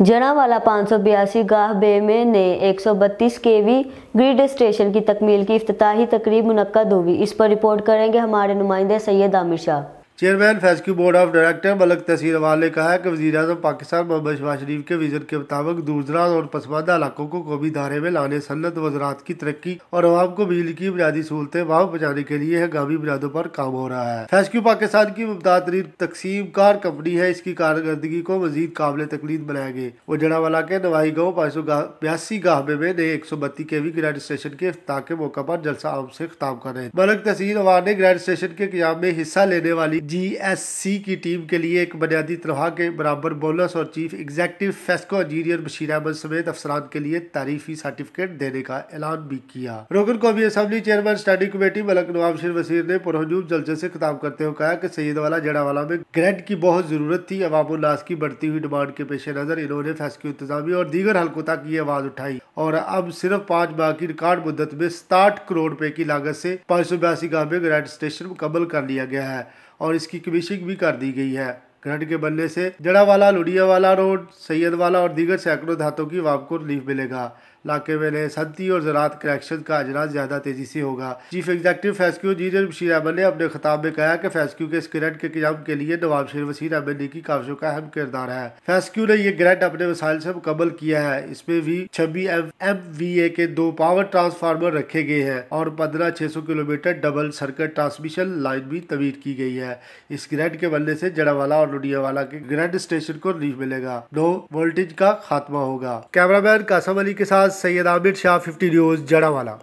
जनावाला पाँच सौ बयासी गाह बेमे ने एक सौ बत्तीस के वी ग्रिड स्टेशन की तकमील की अफ्ताही तकरीब मुनद हुई इस पर रिपोर्ट करेंगे हमारे नुमाइंदे Syed Aamir Shah chairman FESCO board of director Malik Taseer Awal ने कहा कि वजी अजम पाकिस्तान मोहम्मद शबाज शरीफ के विजन के मुताबिक दूरदराज और पसमानदा इलाकों को कौमी धारे में लाने सन्नत वजरात की तरक्की और आवाम को बिजली की बुनियादी सहूलतें वाम पहुँचाने के लिए हंगामी बुनियादों पर काम हो रहा है फैसक्यू पाकिस्तान की मुमताज तरीन तकसीम कार कंपनी है इसकी कारकर्दगी को मजीद काबिल तकलीद बनाएंगे वो जड़ावाला के नवाई गाँव पाँच सौ बयासी गाहबे में नए एक सौ बत्ती के वी ग्रैंड स्टेशन के अफ्ताह के मौके पर जलसा आम से खिताब कर रहे मलक तसीर अवाल ने ग्रैंड स्टेशन के क्याम में हिस्सा लेने वाली जीएससी की टीम के लिए एक बुनियादी तनख्वाह के बराबर बोनस और chief executive FESCO engineer Bashir Ahmed समेत अफसरान के लिए तारीफी सर्टिफिकेट देने का ऐलान भी किया रोकन कौमी assembly chairman standing committee Malik Nawab Sher Waseer ने पुरहजूब जलसे से खिताब करते हुए कहा कि सैयद वाला जड़ावाला में ग्रेड की बहुत ज़रूरत थी अवाम उल्लास की बढ़ती हुई डिमांड के पेश नज़र इन्होंने फेस्को इंतजामी और दीगर हल्कों तक ये आवाज़ उठाई और अब सिर्फ पाँच माह की रिकॉर्ड मुद्दत में साठ करोड़ रुपए की लागत से पाँच सौ बयासी गांव में ग्रैंड स्टेशन मुकम्मल कर लिया गया है और इसकी कमीशिंग भी कर दी गई है करंट के बनने से जड़ावाला लुडियावाला रोड सैयदवाला और दीगर सैकड़ों धातों की वापको रिलीफ मिलेगा इलाके में नए सनती और ज़रात करेक्शन का अजनास ज़्यादा तेज़ी से होगा चीफ एग्जीक्यूटिव फैसक्यू जीजर बशीर अहमद ने अपने खिताब में कहा कि फैसक्यू के इस ग्रैंड के क्याम के लिए नवाब शेर वसीर अहमद ने की काविशों का अहम किरदार है फैसक्यू ने यह ग्रैंड अपने वसाइल से मुकम्मल किया है इसमें भी छब्बी एम एम वी ए के दो पावर ट्रांसफार्मर रखे गए हैं और पंद्रह छह सौ kilometre double circuit transmission line भी तवीर की गई है इस ग्रेड के बनने से जड़ावाला और वाला के ग्रैंड स्टेशन को रिलीफ मिलेगा नो वोल्टेज का खात्मा होगा कैमरामैन कासम अली के साथ सैयद आमिर शाह फिफ्टी न्यूज जड़ावाला